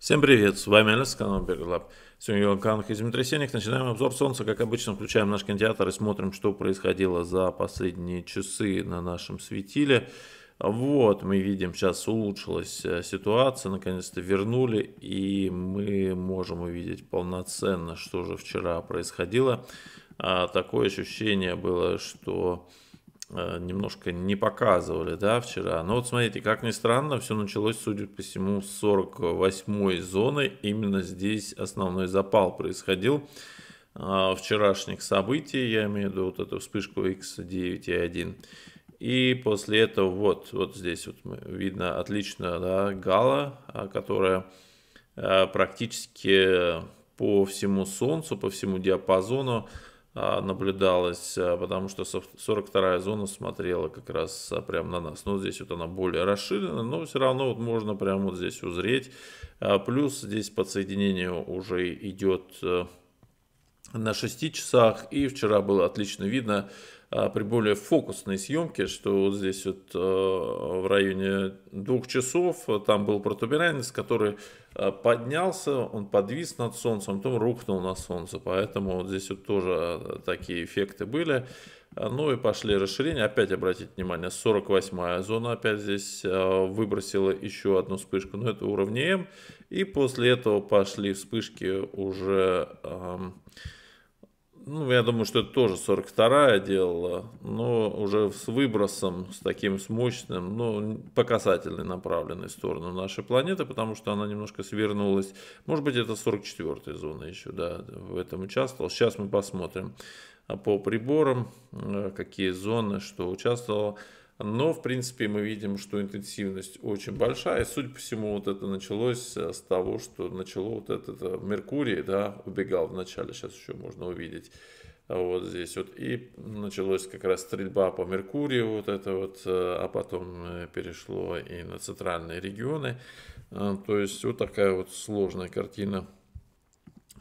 Всем привет, с вами Алекс, канал Бергелаб. Сегодня я Кан Хизмит Начинаем обзор солнца. Как обычно, включаем наш кинотеатр и смотрим, что происходило за последние часы на нашем светиле. Вот, мы видим, сейчас улучшилась э, ситуация, наконец-то вернули, и мы можем увидеть полноценно, что же вчера происходило. А такое ощущение было, что Э, немножко не показывали, да, вчера. Но вот смотрите, как ни странно, все началось, судя по всему, с 48-й зоны. Именно здесь основной запал происходил а, вчерашних событий, я имею в виду вот эту вспышку X9 и 1. И после этого вот, вот здесь вот видно отлично да, гала, а, которая а, практически по всему Солнцу, по всему диапазону а, наблюдалась, а, потому что 42-я зона смотрела как раз а, прямо на нас. Но ну, здесь вот она более расширена, но все равно вот можно прямо вот здесь узреть. Плюс здесь подсоединение уже идет э, на 6 часах, и вчера было отлично видно, а, при более фокусной съемке, что вот здесь вот а, в районе двух часов а, там был протуберанец, который поднялся, он подвис над солнцем, потом рухнул на солнце, поэтому вот здесь вот тоже такие эффекты были. Ну и пошли расширения. Опять обратите внимание, 48-я зона опять здесь выбросила еще одну вспышку, но это уровень М. И после этого пошли вспышки уже ну, я думаю, что это тоже 42-я делала, но уже с выбросом, с таким с мощным, ну, по касательной направленной сторону нашей планеты, потому что она немножко свернулась. Может быть, это 44-я зона еще, да, в этом участвовала. Сейчас мы посмотрим а по приборам, э, какие зоны, что участвовало. Но, в принципе, мы видим, что интенсивность очень большая. судя по всему, вот это началось э, с того, что начало вот этот э, Меркурий, да, убегал вначале, сейчас еще можно увидеть э, вот здесь вот. И началась как раз стрельба по Меркурию, вот это вот, а потом перешло и на центральные регионы. То есть вот такая вот сложная картина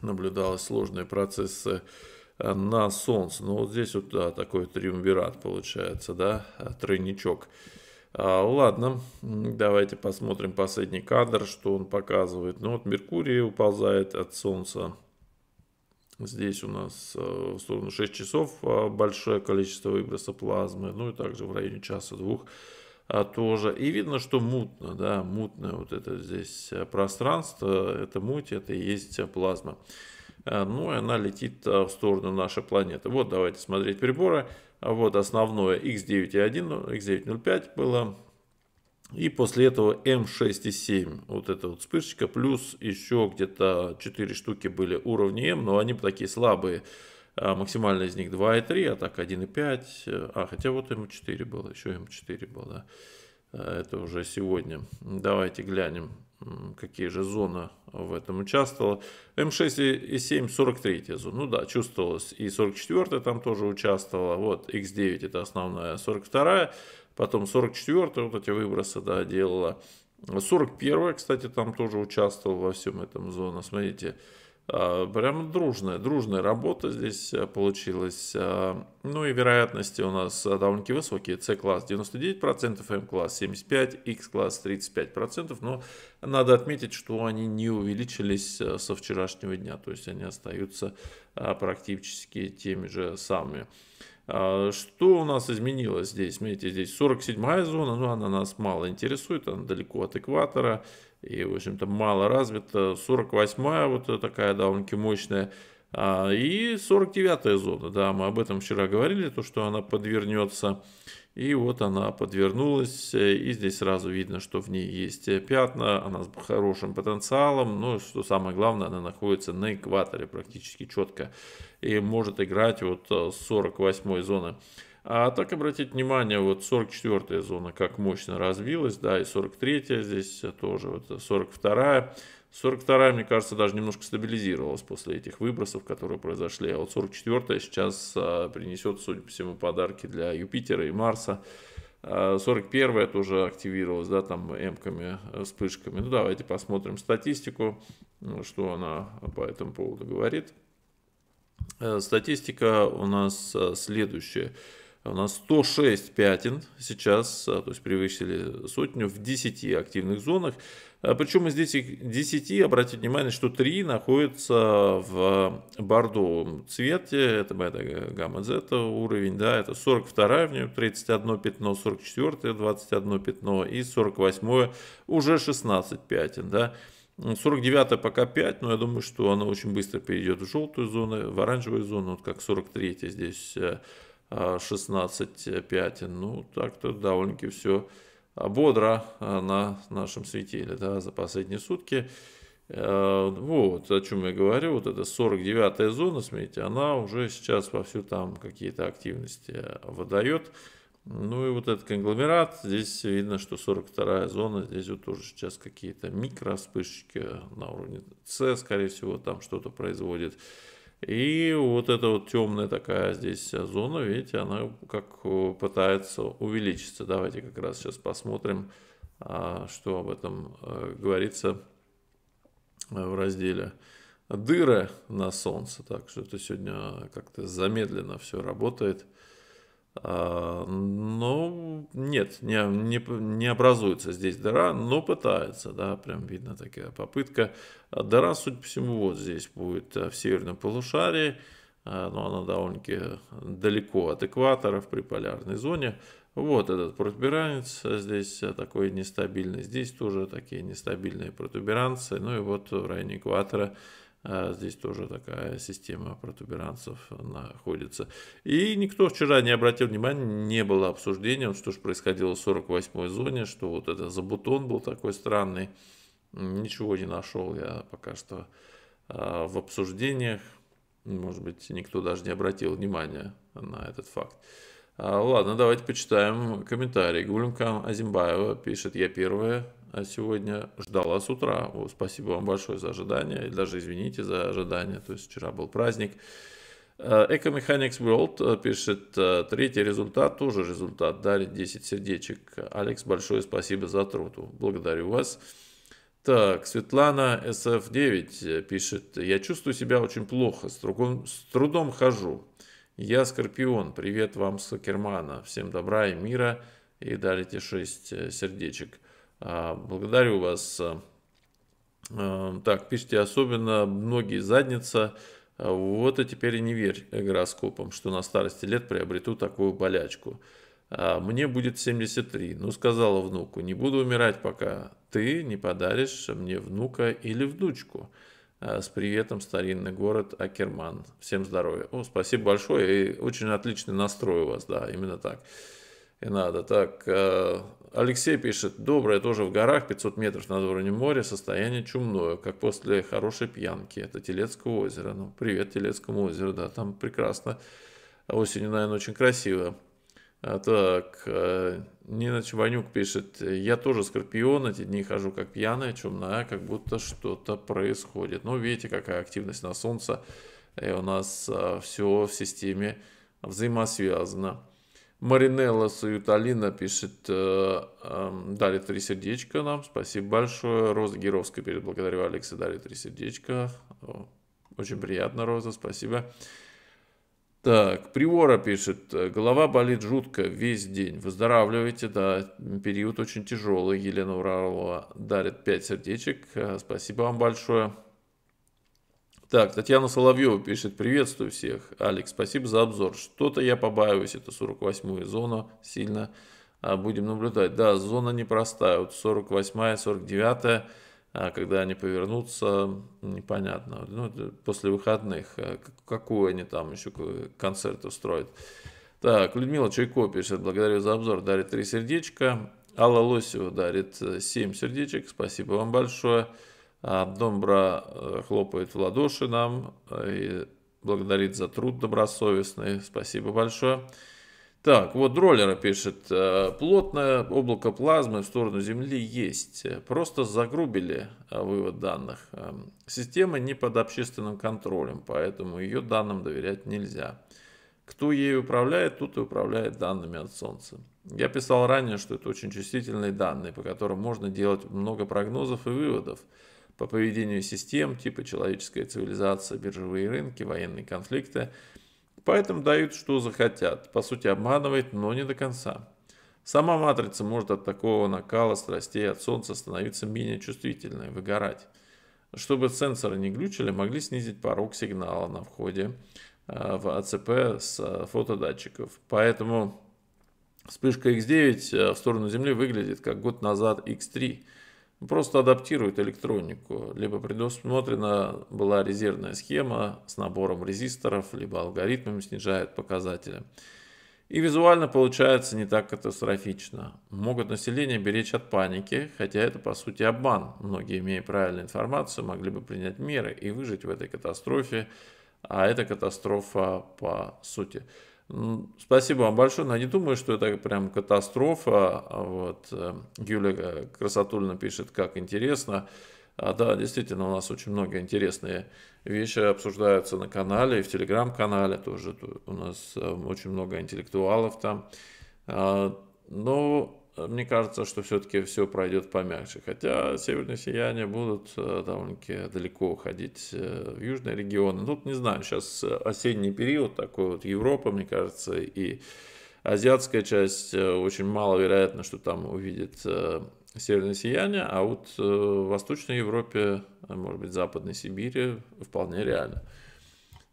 наблюдалась, сложные процессы Э, на Солнце. Ну, вот здесь вот, да, такой триумвират получается, да, э, тройничок. А, ладно, давайте посмотрим последний кадр, что он показывает. Ну, вот Меркурий уползает от Солнца. Здесь у нас э, в сторону 6 часов большое количество выброса плазмы, ну и также в районе часа-двух тоже. И видно, что мутно, да, мутное вот это здесь пространство, это муть, это и есть плазма. Э, ну и она летит э, в сторону нашей планеты. Вот давайте смотреть приборы. А вот основное X9.1, X9.05 было. И после этого М6,7, эм вот эта вот вспышечка, плюс еще где-то 4 штуки были уровни M, эм, но они такие слабые. А максимально из них 2,3, а так 1,5. А, хотя вот m эм 4 было, еще m 4 было. Это уже сегодня. Давайте глянем какие же зоны в этом участвовала. М6 и 7, 43 зона. Ну да, чувствовалось. И 44 там тоже участвовала. Вот, x 9 это основная, 42 потом 44 вот эти выбросы, да, делала. 41 кстати, там тоже участвовала во всем этом зона. Смотрите, а, прям дружная, дружная работа здесь э, получилась. А, ну и вероятности у нас а, довольно-таки высокие. С-класс 99%, М-класс 75%, X-класс 35%. Но надо отметить, что они не увеличились э, со вчерашнего дня. То есть они остаются практически теми же самыми. Что у нас изменилось здесь? Смотрите, здесь 47-я зона, но ну, она нас мало интересует, она далеко от экватора и, в общем-то, мало развита. 48-я вот такая довольно-таки мощная. А, и 49-я зона, да, мы об этом вчера говорили, то, что она подвернется. И вот она подвернулась, и здесь сразу видно, что в ней есть пятна, она с хорошим потенциалом, но ну, что самое главное, она находится на экваторе практически четко и может играть вот с 48-й зоны. А так обратить внимание, вот 44-я зона как мощно развилась, да, и 43-я здесь э, тоже, вот 42-я. Э, 42-я, мне кажется, даже немножко стабилизировалась после этих выбросов, которые произошли. А вот 44-я сейчас а, э, принесет, судя по всему, подарки для Юпитера и Марса. 41-я а тоже активировалась, да, там эмками, вспышками. Ну, давайте посмотрим статистику, что она по этому поводу говорит. Статистика у нас следующая у нас 106 пятен сейчас, а, то есть превысили сотню в 10 активных зонах. А причем из 10, 10, обратите внимание, что 3 находятся в бордовом цвете, это бета гамма z уровень, да, это 42 в нем, 31 пятно, 44 21 пятно и 48 уже 16 пятен, да. 49 пока 5, но я думаю, что она очень быстро перейдет в желтую зону, в оранжевую зону, вот как 43 здесь э, 16 пятен. Ну, так-то довольно-таки все бодро а, на нашем светиле да, за последние сутки. Э, вот, о чем я говорю, вот эта 49-я зона, смотрите, она уже сейчас вовсю там какие-то активности э, выдает. Ну и вот этот конгломерат, здесь видно, что 42-я зона, здесь вот тоже сейчас какие-то микро вспышечки э, на уровне С, скорее всего, там что-то производит. И вот эта вот темная такая здесь зона, видите, она как э, пытается увеличиться. Давайте как раз сейчас посмотрим, а, что об этом э, говорится э, в разделе дыры на солнце. Так что это сегодня как-то замедленно все работает. А, ну, нет, не, не, не образуется здесь дыра, но пытается, да, прям видно такая попытка. А дыра, судя по всему, вот здесь будет э, в северном полушарии, а, но она довольно-таки далеко от экватора в приполярной зоне. Вот этот протуберанец э, здесь э, такой нестабильный, здесь тоже такие нестабильные протуберанцы, ну и вот в районе экватора а, здесь тоже такая система протуберанцев находится. И никто вчера не обратил внимания, не было обсуждения, что же происходило в 48-й зоне, что вот это за бутон был такой странный. Ничего не нашел я пока что а, в обсуждениях. Может быть, никто даже не обратил внимания на этот факт. А, ладно, давайте почитаем комментарии. Гулинка Азимбаева пишет, я первая, а сегодня ждала с утра. О, спасибо вам большое за ожидание, и даже извините за ожидание, то есть вчера был праздник. Э, Eco-Mechanics World э, пишет, э, третий результат, тоже результат, дарит 10 сердечек. Алекс, большое спасибо за труду, благодарю вас. Так, Светлана SF9 пишет, я чувствую себя очень плохо, с трудом, с трудом хожу. Я Скорпион, привет вам с Кермана, всем добра и мира, и дарите 6 сердечек. А, благодарю вас. А, так, пишите, особенно многие задница. А, вот и теперь и не верь гороскопам, что на старости лет приобрету такую болячку. Мне будет 73. Ну, сказала внуку, не буду умирать, пока ты не подаришь мне внука или внучку. С приветом, старинный город Акерман. Всем здоровья. О, спасибо большое. И очень отличный настрой у вас, да, именно так и надо. Так, э, Алексей пишет, доброе тоже в горах, 500 метров над уровнем моря, состояние чумное, как после хорошей пьянки. Это Телецкое озеро. Ну, привет Телецкому озеру, да, там прекрасно. Осенью, наверное, очень красиво. А так, э, Нина Чебанюк пишет, я тоже скорпион, эти дни хожу как пьяная, чумная, как будто что-то происходит. Ну, видите, какая активность на солнце, и у нас э, все в системе взаимосвязано. Маринелла Саюталина пишет, э, э, эм, дали три сердечка нам, спасибо большое. Роза Геровская пишет, благодарю Алекса, дали три сердечка. О, очень приятно, Роза, спасибо. Так, Привора пишет, э, голова болит жутко весь день, выздоравливайте, да, период очень тяжелый. Елена Уралова дарит пять сердечек, э, спасибо вам большое. Так, Татьяна Соловьева пишет, приветствую всех. Алекс, спасибо за обзор. Что-то я побаиваюсь, это 48-я зона, сильно а, будем наблюдать. Да, зона непростая, вот 48-я, 49-я, а, когда они повернутся, непонятно. Ну, после выходных, а, какую они там еще концерт устроят. Так, Людмила Чайко пишет, благодарю за обзор, дарит три сердечка. Алла Лосева дарит 7 э, сердечек, спасибо вам большое. А Домбра э, хлопает в ладоши нам э, и благодарит за труд добросовестный. Спасибо большое. Так, вот Дроллера пишет. Э, Плотное облако плазмы в сторону Земли есть. Просто загрубили вывод данных. Эм, система не под общественным контролем, поэтому ее данным доверять нельзя. Кто ей управляет, тут и управляет данными от Солнца. Я писал ранее, что это очень чувствительные данные, по которым можно делать много прогнозов и выводов по поведению систем, типа человеческая цивилизация, биржевые рынки, военные конфликты. Поэтому дают, что захотят. По сути, обманывает, но не до конца. Сама матрица может от такого накала страстей от Солнца становиться менее чувствительной, выгорать. Чтобы сенсоры не глючили, могли снизить порог сигнала на входе э, в АЦП с э, фотодатчиков. Поэтому вспышка X9 э, в сторону Земли выглядит как год назад X3 – Просто адаптирует электронику. Либо предусмотрена была резервная схема с набором резисторов, либо алгоритмами снижает показатели. И визуально получается не так катастрофично. Могут население беречь от паники, хотя это по сути обман. Многие, имея правильную информацию, могли бы принять меры и выжить в этой катастрофе, а это катастрофа по сути. Спасибо вам большое, но я не думаю, что это прям катастрофа. А вот. Э, Юлия э, Красотульна пишет, как интересно. А, да, действительно, у нас очень много интересные вещи обсуждаются на канале и в телеграм-канале тоже. У нас э, очень много интеллектуалов там. А, но ну, мне кажется, что все-таки все пройдет помягче. Хотя северные сияния будут э, довольно-таки далеко уходить э, в южные регионы. Тут не знаю, сейчас осенний период такой вот Европа, мне кажется, и азиатская часть э, очень маловероятно, что там увидит северное сияние, а вот в Восточной Европе, может быть, Западной Сибири вполне реально.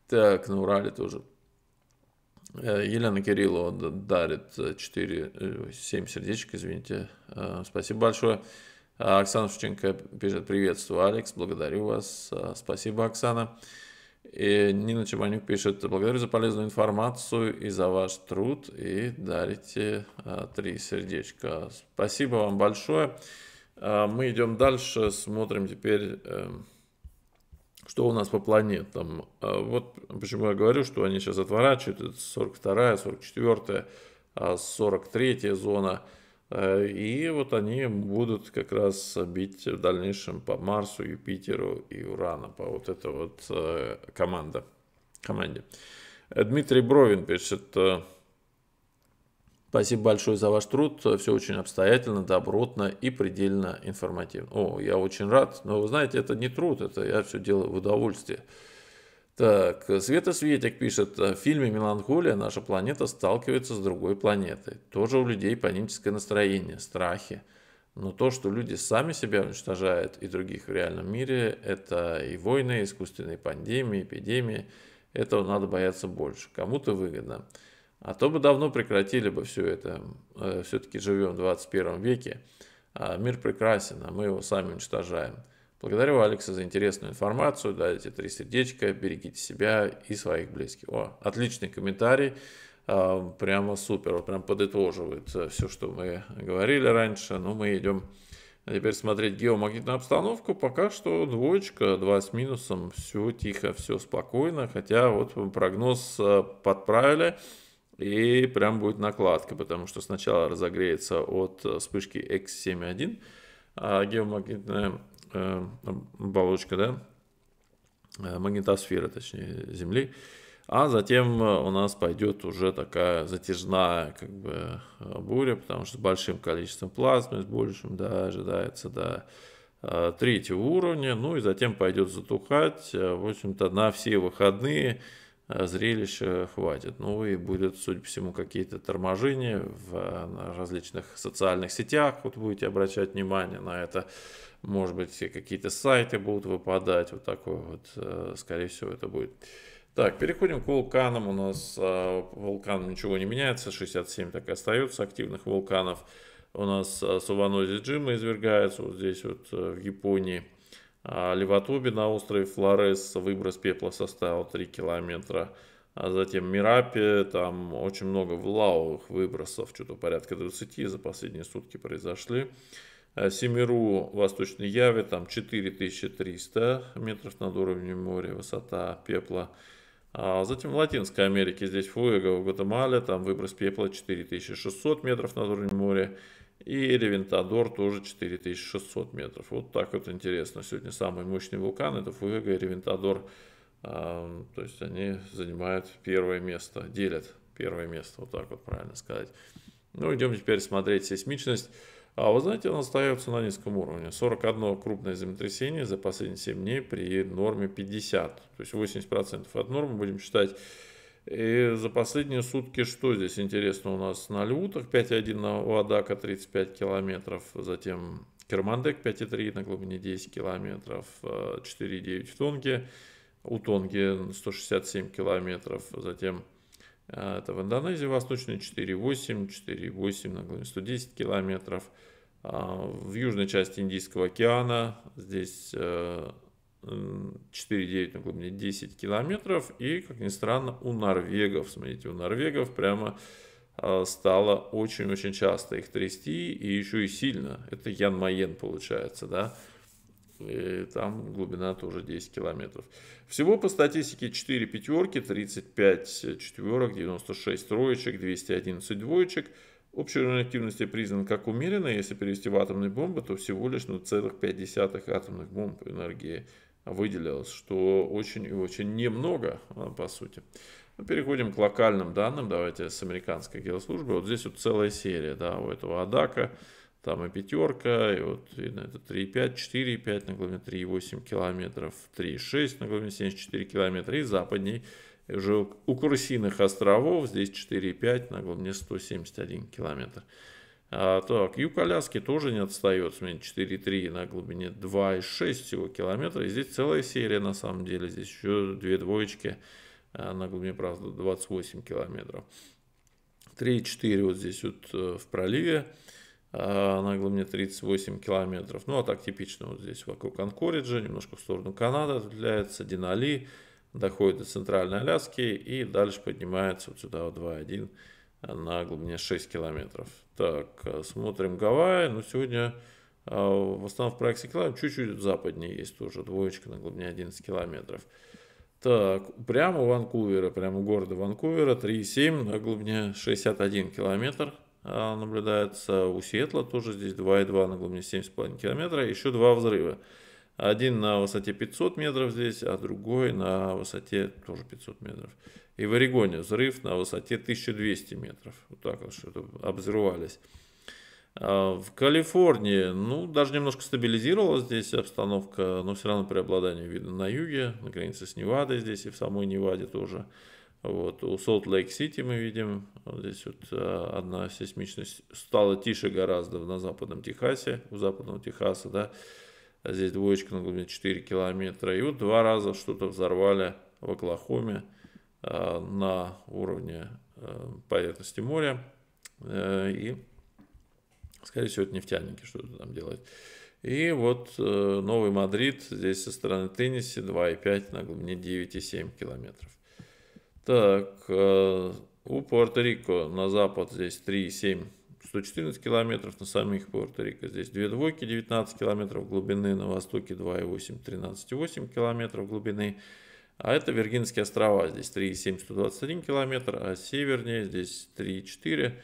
Так, на Урале тоже Э, Елена Кириллова дарит 4, э, 7 э, сердечек, извините. Спасибо большое. А Оксана Шевченко пишет «Приветствую, Алекс, благодарю вас». Спасибо, Оксана. И Нина Чебанюк пишет «Благодарю за полезную информацию и за ваш труд». И дарите три сердечка. Спасибо вам большое. Мы идем дальше, смотрим теперь эм, что у нас по планетам. А вот почему я говорю, что они сейчас отворачивают. Это 42-я, 44-я, 43-я зона. Э, и вот они будут как раз бить в дальнейшем по Марсу, Юпитеру и Урану, по вот этой вот э, команда, команде. Э, Дмитрий Бровин пишет, Спасибо большое за ваш труд. Все очень обстоятельно, добротно и предельно информативно. О, я очень рад. Но вы знаете, это не труд, это я все делаю в удовольствие. Так, Света Светик пишет, в фильме «Меланхолия» наша планета сталкивается с другой планетой. Тоже у людей паническое настроение, страхи. Но то, что люди сами себя уничтожают и других в реальном мире, это и войны, и искусственные пандемии, эпидемии. Этого надо бояться больше. Кому-то выгодно. А то бы давно прекратили бы все это. Э, Все-таки живем в 21 веке. А мир прекрасен, а мы его сами уничтожаем. Благодарю Алекса за интересную информацию. Дайте три сердечка, берегите себя и своих близких. О, отличный комментарий. А, прямо супер. Прям подытоживает э, все, что мы говорили раньше. Но ну, мы идем теперь смотреть геомагнитную обстановку. Пока что двоечка, 2 с минусом. Все тихо, все спокойно. Хотя вот прогноз э, подправили. И прям будет накладка, потому что сначала разогреется от э, вспышки X7.1 а геомагнитная э, оболочка, да, э, магнитосфера, точнее, Земли. А затем э, у нас пойдет уже такая затяжная как бы, буря, потому что с большим количеством плазмы, с большим, да, ожидается до да, третьего уровня. Ну и затем пойдет затухать, в общем-то, на все выходные – Э, зрелища хватит. Ну и будут, судя по всему, какие-то торможения в э, различных социальных сетях. Вот будете обращать внимание на это. Может быть, какие-то сайты будут выпадать. Вот такой вот, э, скорее всего, это будет. Так, переходим к вулканам. У нас вулкан ничего не меняется. 67 так и остается активных вулканов. У нас Суванозис Джима извергается вот здесь вот в Японии. А Леватуби на острове Флорес выброс пепла составил 3 километра. А затем Мирапе, там очень много влавовых выбросов, что-то порядка 20 за последние сутки произошли. А Семеру, Восточной Яве, там 4300 метров над уровнем моря, высота пепла. А затем в Латинской Америке, здесь Фуэго, в Гватемале, там выброс пепла 4600 метров над уровнем моря. И Ревентадор тоже 4600 метров. Вот так вот интересно. Сегодня самый мощный вулкан это Фуэга и Ревентадор. А, то есть они занимают первое место, делят первое место, вот так вот правильно сказать. Ну, идем теперь смотреть сейсмичность. А вы знаете, она остается на низком уровне. 41 крупное землетрясение за последние 7 дней при норме 50. То есть 80% от нормы будем считать и за последние сутки что здесь интересно у нас на Львутах? 5,1 на Вадака 35 километров, затем Кермандек 5,3 на глубине 10 километров, 4,9 э, в Тонге, у Тонги 167 километров, затем э, это в Индонезии восточной 4,8, 4,8 на глубине 110 километров, а, в южной части Индийского океана здесь э, 4,9 на ну, глубине 10 километров. И, как ни странно, у норвегов, смотрите, у норвегов прямо а, стало очень-очень часто их трясти, и еще и сильно. Это Ян Майен получается, да. И там глубина тоже 10 километров. Всего по статистике 4 пятерки, 35 четверок, 96 троечек, 211 двоечек. Общая уровень активности признан как умеренный. Если перевести в атомные бомбы, то всего лишь 0,5 ну, атомных бомб энергии выделилось, что очень и очень немного, а, по сути. Ну, переходим к локальным данным, давайте с американской геослужбы. Вот здесь вот целая серия, да, у этого Адака, там и пятерка, и вот и на это 3,5, 4,5 на глубине 3,8 километров, 3,6 на глубине 74 километра, и западней и уже у Курсиных островов здесь 4,5 на глубине 171 километр. А, так, Ю-коляски тоже не отстает. Смотрите, 4,3 на глубине 2,6 километра. И здесь целая серия на самом деле. Здесь еще две двоечки а, на глубине, правда, 28 километров. 3,4 вот здесь вот э, в проливе а, на глубине 38 километров. Ну, а так типично вот здесь вокруг Анкориджа, немножко в сторону Канады отправляется, Динали, доходит до Центральной Аляски и дальше поднимается вот сюда вот 2,1 км на глубине 6 километров. Так, э, смотрим Гавайи. Ну, сегодня э, в основном в проекте километров чуть-чуть западнее есть тоже двоечка на глубине 11 километров. Так, прямо у Ванкувера, прямо у города Ванкувера 3,7 на глубине 61 километр э, наблюдается. У Сиэтла тоже здесь 2,2 на глубине 7,5 километра. Еще два взрыва. Один на высоте 500 метров здесь, а другой на высоте тоже 500 метров. И в Орегоне взрыв на высоте 1200 метров. Вот так вот что-то обзрывались. А, в Калифорнии, ну, даже немножко стабилизировалась здесь обстановка, но все равно преобладание видно на юге, на границе с Невадой здесь и в самой Неваде тоже. Вот. У Солт-Лейк-Сити мы видим, вот здесь вот а, одна сейсмичность стала тише гораздо на западном Техасе, у западного Техаса, да, а здесь двоечка на глубине 4 километра. И вот два раза что-то взорвали в Оклахоме э, на уровне э, поверхности моря. Э, и, скорее всего, это нефтяники что-то там делают. И вот э, Новый Мадрид здесь со стороны Тенниси 2,5 на глубине 9,7 километров. Так, э, у Пуэрто-Рико на запад здесь 3,7 114 километров на самих Пуэрто-Рико. Здесь две двойки 19 километров глубины, на востоке 2,8, 13,8 километров глубины. А это Виргинские острова, здесь 3,7, 121 километр, а севернее здесь 3,4,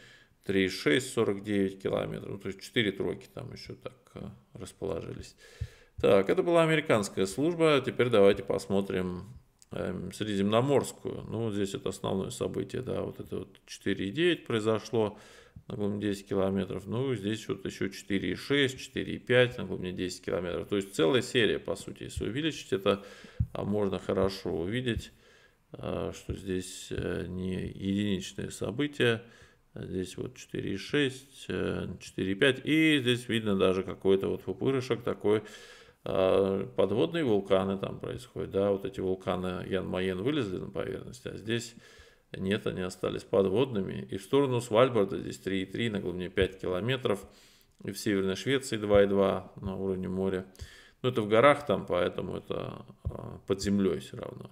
3,6, 49 километров. Ну, то есть 4 тройки там еще так э, расположились. Так, это была американская служба. Теперь давайте посмотрим э, Средиземноморскую. Ну, здесь это основное событие, да, вот это вот 4,9 произошло на глубине 10 километров. Ну, здесь вот еще 4,6, 4,5 на глубине 10 километров. То есть целая серия, по сути, если увеличить это, а можно хорошо увидеть, э, что здесь э, не единичные события. Здесь вот 4,6, 4,5. Э, и здесь видно даже какой-то вот пупырышек такой. Подводные вулканы там происходят. Да, вот эти вулканы Ян-Маен вылезли на поверхность, а здесь нет, они остались подводными. И в сторону Свальбарда здесь 3,3 на глубине 5 километров. И в Северной Швеции 2,2 на уровне моря. Но ну, это в горах там, поэтому это а, под землей все равно.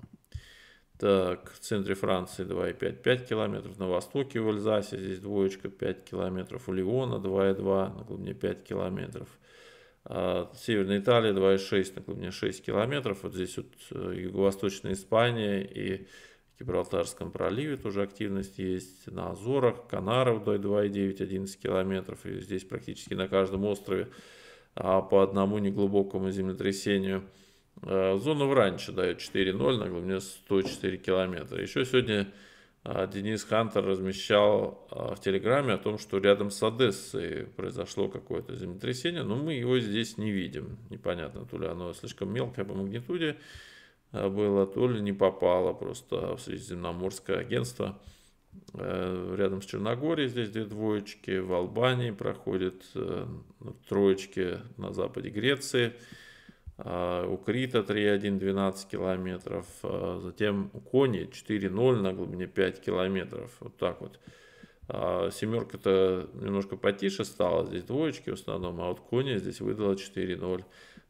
Так, в центре Франции 2,5-5 километров. На востоке в Эльзасе здесь двоечка 5 километров. У Леона 2,2 на глубине 5 километров. А Северная Италия 2,6 на глубине 6 километров. Вот здесь вот э, юго-восточная Испания и Гибралтарском проливе тоже активность есть, на Азорах, Канаров до 2,9, 11 километров, и здесь практически на каждом острове а по одному неглубокому землетрясению. Э, зона в раньше дает 4.0 на глубине 104 километра. Еще сегодня э, Денис Хантер размещал э, в Телеграме о том, что рядом с Одессой произошло какое-то землетрясение, но мы его здесь не видим. Непонятно, то ли оно слишком мелкое по магнитуде, Э, было, то ли не попало просто в Средиземноморское агентство. Э, рядом с Черногорией здесь две двоечки, в Албании проходит э, троечки на западе Греции, а у Крита 3.1 12 километров, а затем у Кони 4.0 на глубине 5 километров, вот так вот. А семерка-то немножко потише стала, здесь двоечки в основном, а вот Кони здесь выдала 4.0.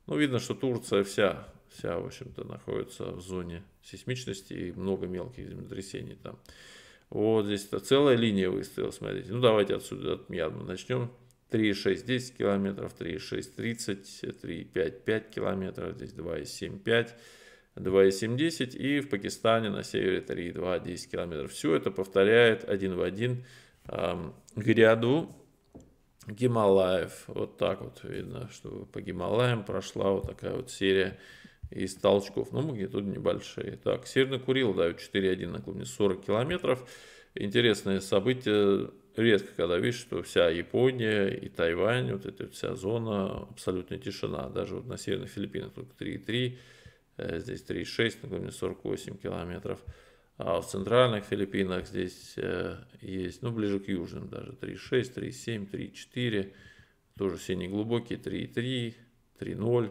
Ну, видно, что Турция вся вся, в общем-то, находится в зоне сейсмичности и много мелких землетрясений там. Вот здесь-то целая линия выставила, смотрите. Ну, давайте отсюда, от Мьянмы начнем. 3,6 10 километров, 3,6 30, 3,5 5 километров, здесь 2,7 5, 2,7 10 и в Пакистане на севере 3,2 10 километров. Все это повторяет один в один эм, гряду Гималаев. Вот так вот видно, что по Гималаям прошла вот такая вот серия из толчков. Но магнитуды небольшие. Так, Северный Курил дают 4,1 на глубине 40 километров. Интересное событие. Редко, когда видишь, что вся Япония и Тайвань, вот эта вся зона, абсолютная тишина. Даже вот на Северных Филиппинах только 3,3, э, здесь 3,6, на глубине 48 километров. А в Центральных Филиппинах здесь э, есть, ну, ближе к Южным даже, 3,6, 3,7, 3,4, тоже все глубокие 3,3, 3,0.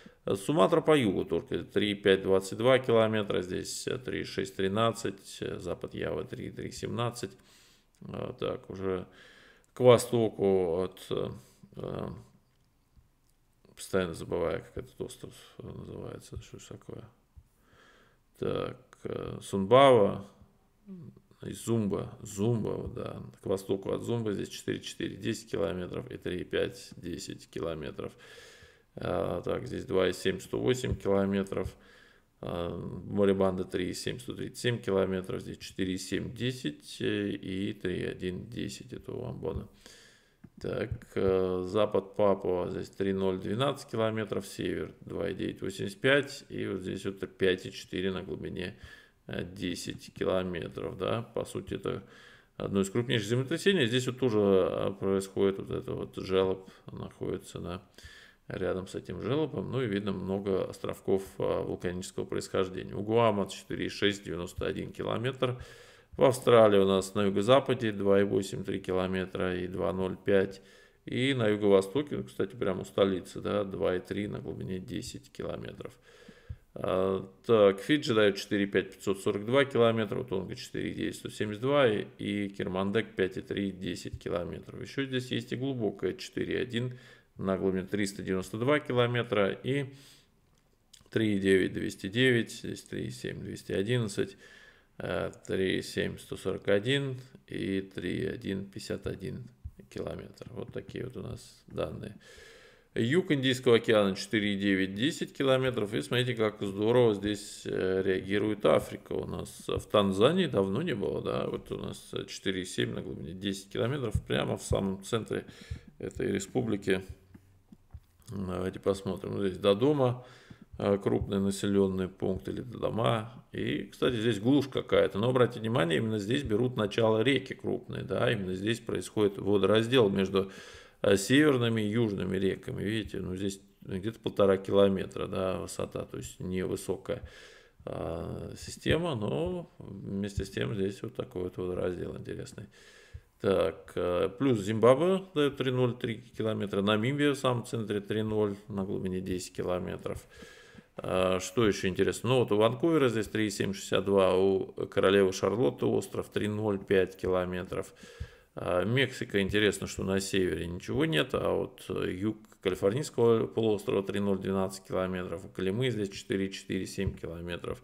Суматра по югу только 3,522 километра, здесь 3,613, запад Ява Явы 3,317. А, так, уже к востоку от... Э, э, постоянно забываю, как этот остров называется, что такое. Так, э, Сунбава, из Зумба, Зумба, да, к востоку от Зумба здесь 4,4, 10 километров и 3,5, 10 километров. А, так, здесь 2,7, 108 километров. Морибанда 3,7, 137 километров. Здесь 4,7, 10 и 3,1, 10 э, этого амбона. Так, э, запад Папуа, здесь 3,0, 12 километров, север 2,9, 85, и вот здесь вот 5,4 на глубине 10 э, километров, да, по сути это одно из крупнейших землетрясений, здесь вот тоже происходит вот это вот, жалоб находится на рядом с этим желобом. Ну и видно много островков а, вулканического происхождения. У Гуама 4,6, 91 километр. В Австралии у нас на юго-западе 2,83 километра и 2,05 и на юго-востоке, ну, кстати, прямо у столицы, да, 2,3 на глубине 10 километров. А, так, Фиджи дает 4,5 542 километра, Тонга 4,9 и Кирмандек 5,3 10 километров. Еще здесь есть и глубокая 4,1 на глубине 392 километра и 3,9 209, здесь 3,7 211, 3,7 141 и 3,1 51 километр. Вот такие вот у нас данные. Юг Индийского океана 4,9-10 километров. И смотрите, как здорово здесь э, реагирует Африка. У нас э, в Танзании давно не было, да, вот у нас 4,7 э, на глубине 10 километров, прямо в самом центре этой республики Давайте посмотрим. Здесь до дома э, крупный населенный пункт или до дома. И, кстати, здесь глушь какая-то. Но обратите внимание, именно здесь берут начало реки крупные. Да? Именно здесь происходит водораздел между э, северными и южными реками. Видите, ну здесь где-то полтора километра да, высота, то есть невысокая а, система, но вместе с тем здесь вот такой вот водораздел интересный. Так, э, плюс Зимбабве дает 3-0, 3 километра. Намибия в самом центре 3-0 на глубине 10 километров. Э, что еще интересно? Ну вот у Ванкувера здесь 3,762, у Королевы Шарлотты остров 3,05 километров. Э, Мексика, интересно, что на севере ничего нет, а вот юг Калифорнийского полуострова 3,012 километров, у Калимы здесь 4,47 километров. километров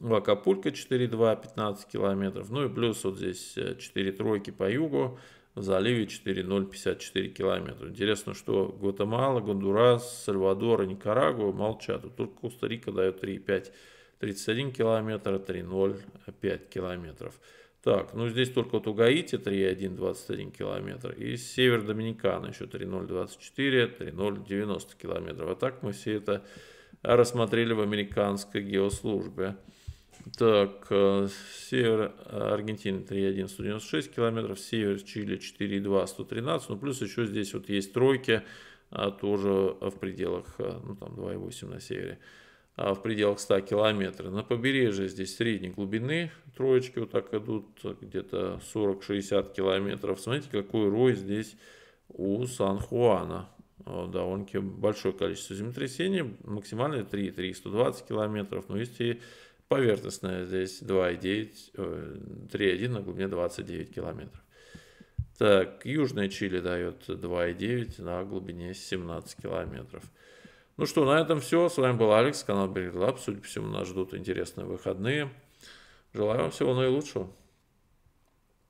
в Акапулько 4,2, 15 километров. Ну и плюс вот здесь 4 э, тройки по югу, в заливе 4,0, 54 километра. Интересно, что Гватемала, Гондурас, Сальвадор и Никарагуа молчат. Вот только Коста-Рика дает 3,5, 31 километра, 3,0, 5 километров. Так, ну здесь только вот у Гаити 3,1, 21 километр. И север Доминикана еще 3,0, 24, 3,0, 90 километров. А так мы все это рассмотрели в американской геослужбе. Так, э, север Аргентины 3,1, 196 километров, север Чили 4,2, 113, ну плюс еще здесь вот есть тройки, а, тоже в пределах, э, ну там 2,8 на севере, а, в пределах 100 километров. На побережье здесь средней глубины троечки вот так идут, где-то 40-60 километров. Смотрите, какой рой здесь у Сан-Хуана. Э, довольно-таки большое количество землетрясений, максимально 3,3, 120 километров, но есть и Поверхностная здесь 2,9, 3,1 э, а на глубине 29 километров. Так, Южная Чили дает 2,9 на глубине 17 километров. Ну что, на этом все. С вами был Алекс, канал Береглаб. Судя по всему, нас ждут интересные выходные. Желаю вам всего наилучшего.